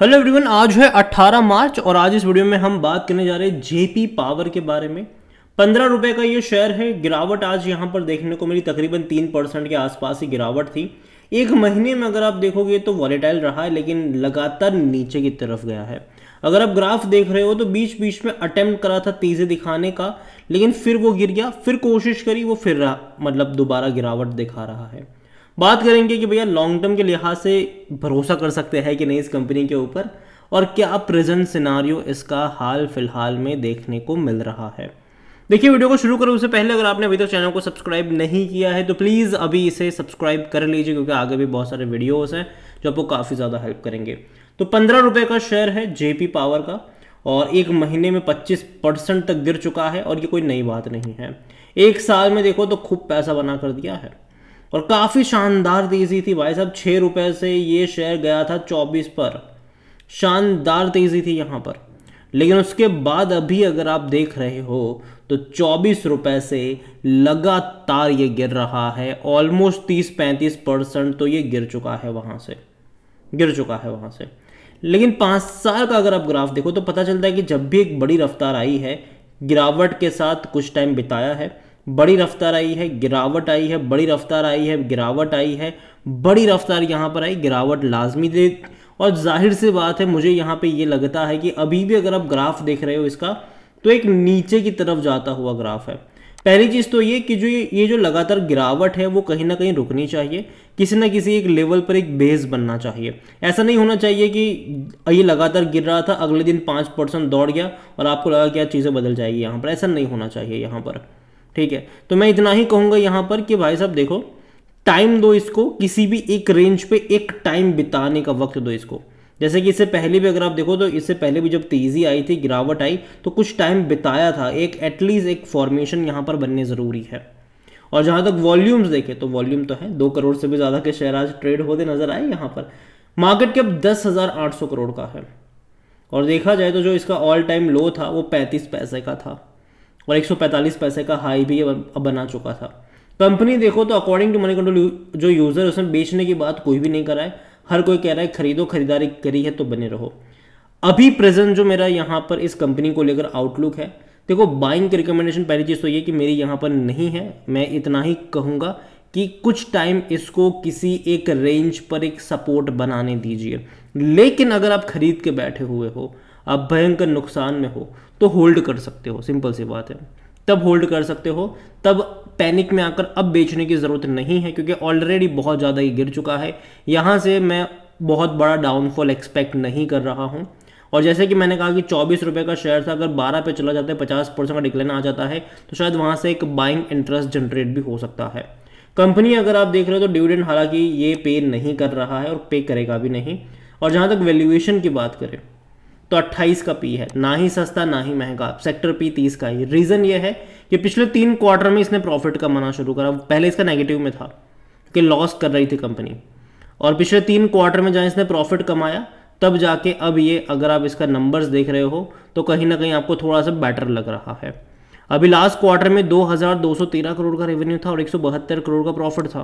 hello everyone आज है 18 मार्च और आज इस वीडियो में हम बात करने जा रहे हैं जेपी पावर के बारे में पंद्रह रुपये का ये शेयर है गिरावट आज यहाँ पर देखने को मिली तकरीबन तीन परसेंट के आसपास ही गिरावट थी एक महीने में अगर आप देखोगे तो वॉलेटाइल रहा है लेकिन लगातार नीचे की तरफ गया है अगर आप ग्राफ देख रहे हो तो बीच बीच में अटेम्प्ट करा था तेज़ी दिखाने का लेकिन फिर वो गिर गया फिर कोशिश करी वो फिर मतलब दोबारा गिरावट दिखा रहा है बात करेंगे कि भैया लॉन्ग टर्म के लिहाज से भरोसा कर सकते हैं कि नहीं इस कंपनी के ऊपर और क्या प्रेजेंट सिनारियो इसका हाल फिलहाल में देखने को मिल रहा है देखिए वीडियो को शुरू करूँ उससे पहले अगर आपने अभी तक तो चैनल को सब्सक्राइब नहीं किया है तो प्लीज़ अभी इसे सब्सक्राइब कर लीजिए क्योंकि आगे भी बहुत सारे वीडियोस हैं जो आपको काफ़ी ज़्यादा हेल्प करेंगे तो पंद्रह रुपये का शेयर है जेपी पावर का और एक महीने में पच्चीस परसेंट तक गिर चुका है और ये कोई नई बात नहीं है एक साल में देखो तो खूब पैसा बना कर दिया है और काफ़ी शानदार तेज़ी थी भाई साहब छः रुपये से ये शेयर गया था चौबीस पर शानदार तेज़ी थी यहाँ पर लेकिन उसके बाद अभी अगर आप देख रहे हो तो चौबीस रुपये से लगातार ये गिर रहा है ऑलमोस्ट तीस पैंतीस परसेंट तो ये गिर चुका है वहाँ से गिर चुका है वहाँ से लेकिन पाँच साल का अगर आप ग्राफ देखो तो पता चलता है कि जब भी एक बड़ी रफ्तार आई है गिरावट के साथ कुछ टाइम बिताया है बड़ी रफ्तार आई है गिरावट आई है बड़ी रफ्तार आई है गिरावट आई है बड़ी रफ्तार यहाँ पर आई गिरावट लाजमी दे और जाहिर सी बात है मुझे यहाँ पे ये लगता है कि अभी भी अगर आप ग्राफ देख रहे हो इसका तो एक नीचे की तरफ जाता हुआ ग्राफ है पहली चीज़ तो ये कि जो ये जो लगातार गिरावट है वो कहीं ना कहीं रुकनी चाहिए किसी ना किसी एक लेवल पर एक बेस बनना चाहिए ऐसा नहीं होना चाहिए कि ये लगातार गिर रहा था अगले दिन पाँच परसेंट दौड़ गया और आपको लगा कि यार चीज़ें बदल जाएगी यहाँ पर ऐसा नहीं होना चाहिए यहाँ पर ठीक है तो मैं इतना ही कहूँगा यहाँ पर कि भाई साहब देखो टाइम दो इसको किसी भी एक रेंज पे एक टाइम बिताने का वक्त दो इसको जैसे कि इससे पहले भी अगर आप देखो तो इससे पहले भी जब तेज़ी आई थी गिरावट आई तो कुछ टाइम बिताया था एक एटलीस्ट एक फॉर्मेशन यहाँ पर बनने ज़रूरी है और जहाँ तक वॉल्यूम्स देखें तो वॉल्यूम तो है दो करोड़ से भी ज़्यादा के शेयर आज ट्रेड होते नज़र आए यहाँ पर मार्केट कैप दस हज़ार आठ सौ करोड़ का है और देखा जाए तो जो इसका ऑल टाइम लो था वो पैंतीस पैसे का था और एक पैसे का हाई भी अब बना चुका था कंपनी देखो तो अकॉर्डिंग टू मनी कंट्रोल जो यूज़र उसने बेचने की बात कोई भी नहीं करा है हर कोई कह रहा है खरीदो खरीदारी करी है तो बने रहो अभी प्रेजेंट जो मेरा यहाँ पर इस कंपनी को लेकर आउटलुक है देखो बाइंग की रिकमेंडेशन पहली चीज़ तो ये कि मेरी यहाँ पर नहीं है मैं इतना ही कहूँगा कि कुछ टाइम इसको किसी एक रेंज पर एक सपोर्ट बनाने दीजिए लेकिन अगर आप खरीद के बैठे हुए हो आप भयंकर नुकसान में हो तो होल्ड कर सकते हो सिंपल सी बात है तब होल्ड कर सकते हो तब पैनिक में आकर अब बेचने की ज़रूरत नहीं है क्योंकि ऑलरेडी बहुत ज़्यादा ये गिर चुका है यहाँ से मैं बहुत बड़ा डाउनफॉल एक्सपेक्ट नहीं कर रहा हूँ और जैसे कि मैंने कहा कि चौबीस रुपये का शेयर था अगर बारह पे चला जाता है पचास परसेंट का डिक्लाइन आ जाता है तो शायद वहाँ से एक बाइंग इंटरेस्ट जनरेट भी हो सकता है कंपनी अगर आप देख रहे हो तो डिविडेंड हालांकि ये पे नहीं कर रहा है और पे करेगा भी नहीं और जहाँ तक वैल्यूएशन की बात करें तो 28 का पी है ना ही सस्ता ना ही महंगा सेक्टर पी 30 का ही रीज़न ये है कि पिछले तीन क्वार्टर में इसने प्रॉफिट कमाना शुरू करा पहले इसका नेगेटिव में था कि लॉस कर रही थी कंपनी और पिछले तीन क्वार्टर में जहां इसने प्रॉफिट कमाया तब जाके अब ये अगर आप इसका नंबर्स देख रहे हो तो कहीं ना कहीं आपको थोड़ा सा बेटर लग रहा है अभी लास्ट क्वार्टर में 2213 करोड़ का रेवेन्यू था और एक करोड़ का प्रॉफिट था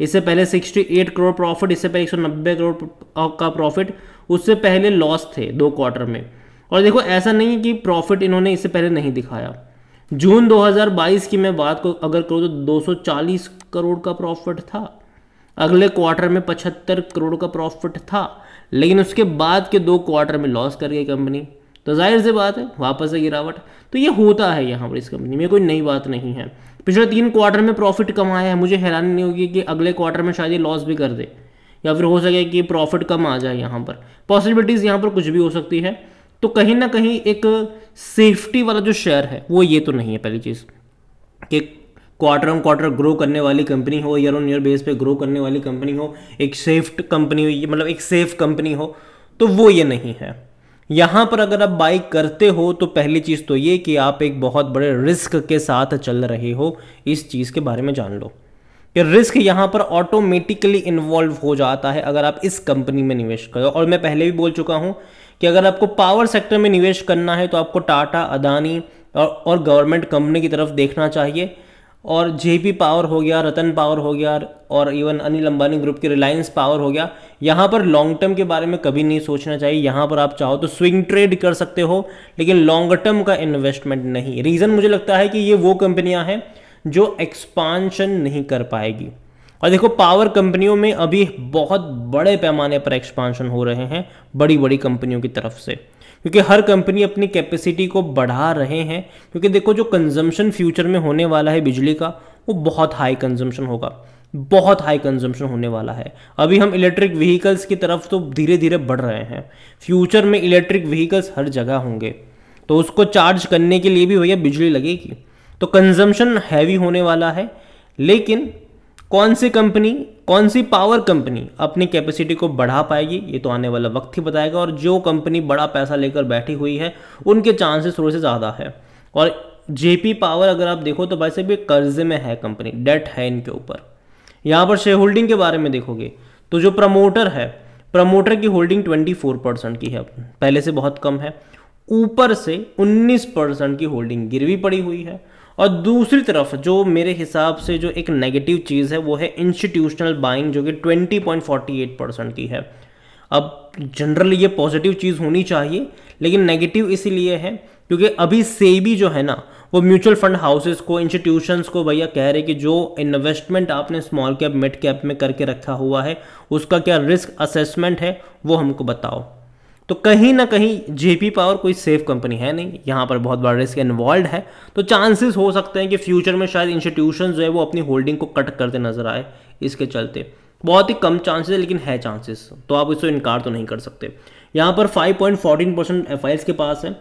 इससे पहले 68 करोड़ प्रॉफिट इससे पहले 190 करोड़ का प्रॉफिट उससे पहले लॉस थे दो क्वार्टर में और देखो ऐसा नहीं है कि प्रॉफिट इन्होंने इससे पहले नहीं दिखाया जून 2022 की मैं बात को अगर करूँ तो 240 करोड़ का प्रॉफिट था अगले क्वार्टर में 75 करोड़ का प्रॉफिट था लेकिन उसके बाद के दो क्वार्टर में लॉस कर गई कंपनी तो जाहिर सी बात है वापस से गिरावट तो ये होता है यहाँ पर इस कंपनी में कोई नई बात नहीं है पिछले तीन क्वार्टर में प्रॉफिट कमाया है मुझे हैरानी नहीं होगी कि अगले क्वार्टर में शायद ये लॉस भी कर दे या फिर हो सके कि प्रॉफिट कम आ जाए यहाँ पर पॉसिबिलिटीज़ यहाँ पर कुछ भी हो सकती है तो कहीं ना कहीं एक सेफ्टी वाला जो शेयर है वो ये तो नहीं है पहली चीज़ कि क्वार्टर ऑन क्वार्टर ग्रो करने वाली कंपनी हो ईयर ऑन ईयर बेस पे ग्रो करने वाली कंपनी हो एक सेफ्ट कंपनी मतलब एक सेफ कंपनी हो तो वो ये नहीं है यहाँ पर अगर आप बाई करते हो तो पहली चीज़ तो ये कि आप एक बहुत बड़े रिस्क के साथ चल रहे हो इस चीज़ के बारे में जान लो कि रिस्क यहाँ पर ऑटोमेटिकली इन्वॉल्व हो जाता है अगर आप इस कंपनी में निवेश करो और मैं पहले भी बोल चुका हूँ कि अगर आपको पावर सेक्टर में निवेश करना है तो आपको टाटा अदानी और गवर्नमेंट कंपनी की तरफ देखना चाहिए और जे पी पावर हो गया रतन पावर हो गया और इवन अनिल अंबानी ग्रुप के रिलायंस पावर हो गया यहाँ पर लॉन्ग टर्म के बारे में कभी नहीं सोचना चाहिए यहाँ पर आप चाहो तो स्विंग ट्रेड कर सकते हो लेकिन लॉन्ग टर्म का इन्वेस्टमेंट नहीं रीज़न मुझे लगता है कि ये वो कंपनियाँ हैं जो एक्सपांशन नहीं कर पाएगी और देखो पावर कंपनियों में अभी बहुत बड़े पैमाने पर एक्सपांशन हो रहे हैं बड़ी बड़ी कंपनियों की तरफ से क्योंकि हर कंपनी अपनी कैपेसिटी को बढ़ा रहे हैं क्योंकि देखो जो कंजम्पशन फ्यूचर में होने वाला है बिजली का वो बहुत हाई कंजम्पशन होगा बहुत हाई कंजम्पशन होने वाला है अभी हम इलेक्ट्रिक व्हीकल्स की तरफ तो धीरे धीरे बढ़ रहे हैं फ्यूचर में इलेक्ट्रिक व्हीकल्स हर जगह होंगे तो उसको चार्ज करने के लिए भी भैया बिजली लगेगी तो कंजम्पशन हैवी होने वाला है लेकिन कौन सी कंपनी कौन सी पावर कंपनी अपनी कैपेसिटी को बढ़ा पाएगी ये तो आने वाला वक्त ही बताएगा और जो कंपनी बड़ा पैसा लेकर बैठी हुई है उनके चांसेस थोड़े से ज़्यादा है और जेपी पावर अगर आप देखो तो वैसे भी कर्जे में है कंपनी डेट है इनके ऊपर यहाँ पर शेयर होल्डिंग के बारे में देखोगे तो जो प्रमोटर है प्रमोटर की होल्डिंग 24 परसेंट की है पहले से बहुत कम है ऊपर से 19 परसेंट की होल्डिंग गिरवी पड़ी हुई है और दूसरी तरफ जो मेरे हिसाब से जो एक नेगेटिव चीज़ है वो है इंस्टीट्यूशनल बाइंग जो कि 20.48 परसेंट की है अब जनरली ये पॉजिटिव चीज़ होनी चाहिए लेकिन नेगेटिव इसीलिए है क्योंकि अभी सेबी जो है ना वो म्यूचुअल फंड हाउसेस को इंस्टीट्यूशंस को भैया कह रहे कि जो इन्वेस्टमेंट आपने स्मॉल कैप मिड कैप में करके रखा हुआ है उसका क्या रिस्क असेसमेंट है वो हमको बताओ तो कहीं ना कहीं जेपी पावर कोई सेफ कंपनी है नहीं यहाँ पर बहुत बड़ा रिस्क इन्वॉल्व है तो चांसेस हो सकते हैं कि फ्यूचर में शायद इंस्टीट्यूशन जो है वो अपनी होल्डिंग को कट करते नजर आए इसके चलते बहुत ही कम चांसेस है लेकिन है चांसेस तो आप इसको इनकार तो नहीं कर सकते यहाँ पर 5.14 परसेंट एफ के पास है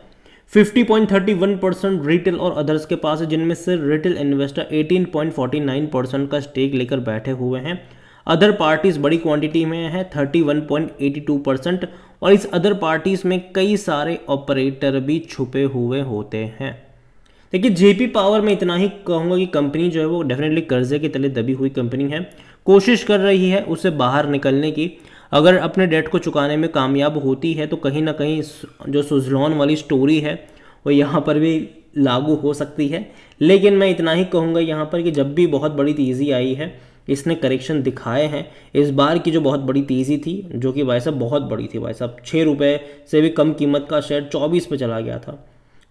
50.31 परसेंट रिटेल और अदर्स के पास है जिनमें से रिटेल इन्वेस्टर 18.49 परसेंट का स्टेक लेकर बैठे हुए हैं अदर पार्टीज़ बड़ी क्वांटिटी में है 31.82 परसेंट और इस अदर पार्टीज़ में कई सारे ऑपरेटर भी छुपे हुए होते हैं देखिए जेपी पावर में इतना ही कहूँगा कि कंपनी जो है वो डेफिनेटली कर्जे के तले दबी हुई कंपनी है कोशिश कर रही है उसे बाहर निकलने की अगर अपने डेट को चुकाने में कामयाब होती है तो कहीं ना कहीं जो सुजलॉन वाली स्टोरी है वो यहाँ पर भी लागू हो सकती है लेकिन मैं इतना ही कहूँगा यहाँ पर कि जब भी बहुत बड़ी तेज़ी आई है इसने करेक्शन दिखाए हैं इस बार की जो बहुत बड़ी तेज़ी थी जो कि भाई साहब बहुत बड़ी थी भाई साहब छः रुपये से भी कम कीमत का शेयर चौबीस पे चला गया था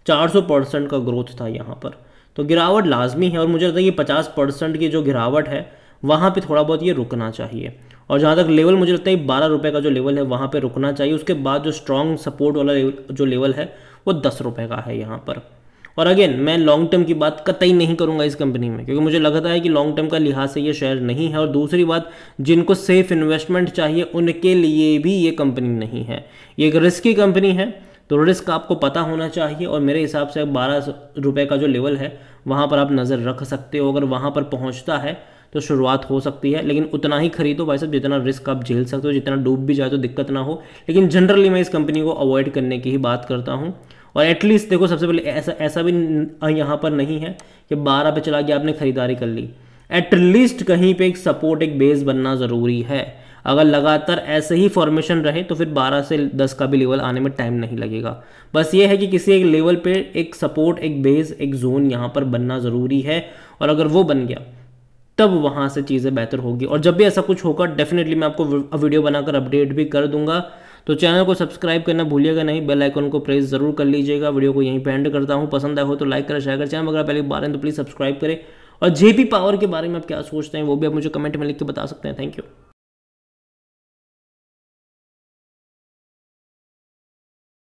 चार सौ परसेंट का ग्रोथ था यहाँ पर तो गिरावट लाजमी है और मुझे लगता है कि पचास परसेंट की जो गिरावट है वहाँ पर थोड़ा बहुत ये रुकना चाहिए और जहाँ तक लेवल मुझे लगता है बारह रुपये का जो लेवल है वहाँ पर रुकना चाहिए उसके बाद जो स्ट्रॉन्ग सपोर्ट वाला जो लेवल है वो दस रुपये का है यहाँ पर और अगेन मैं लॉन्ग टर्म की बात कतई नहीं करूंगा इस कंपनी में क्योंकि मुझे लगता है कि लॉन्ग टर्म का लिहाज से ये शेयर नहीं है और दूसरी बात जिनको सेफ इन्वेस्टमेंट चाहिए उनके लिए भी ये कंपनी नहीं है ये एक रिस्की कंपनी है तो रिस्क आपको पता होना चाहिए और मेरे हिसाब से बारह रुपये का जो लेवल है वहाँ पर आप नज़र रख सकते हो अगर वहाँ पर पहुँचता है तो शुरुआत हो सकती है लेकिन उतना ही खरीदो भाई साहब जितना रिस्क आप झेल सकते हो जितना डूब भी जाए तो दिक्कत ना हो लेकिन जनरली मैं इस कंपनी को अवॉइड करने की ही बात करता हूँ और एटलीस्ट देखो सबसे पहले ऐसा ऐसा भी यहाँ पर नहीं है कि बारह पे चला गया आपने ख़रीदारी कर ली एटलीस्ट कहीं पे एक सपोर्ट एक बेस बनना ज़रूरी है अगर लगातार ऐसे ही फॉर्मेशन रहे तो फिर 12 से 10 का भी लेवल आने में टाइम नहीं लगेगा बस ये है कि किसी एक लेवल पे एक सपोर्ट एक बेस एक जोन यहाँ पर बनना ज़रूरी है और अगर वो बन गया तब वहाँ से चीज़ें बेहतर होगी और जब भी ऐसा कुछ होगा डेफिनेटली मैं आपको वीडियो बनाकर अपडेट भी कर दूंगा तो चैनल को सब्सक्राइब करना भूलिएगा नहीं बेल आइकन को प्रेस जरूर कर लीजिएगा वीडियो को यहीं पर एंड करता हूँ पसंद आए हो तो लाइक करें शेयर करें चैनल अगर पहले बार हैं तो प्लीज़ सब्सक्राइब करें और जेपी पावर के बारे में आप क्या सोचते हैं वो भी आप मुझे कमेंट में लिख के बता सकते हैं थैंक यू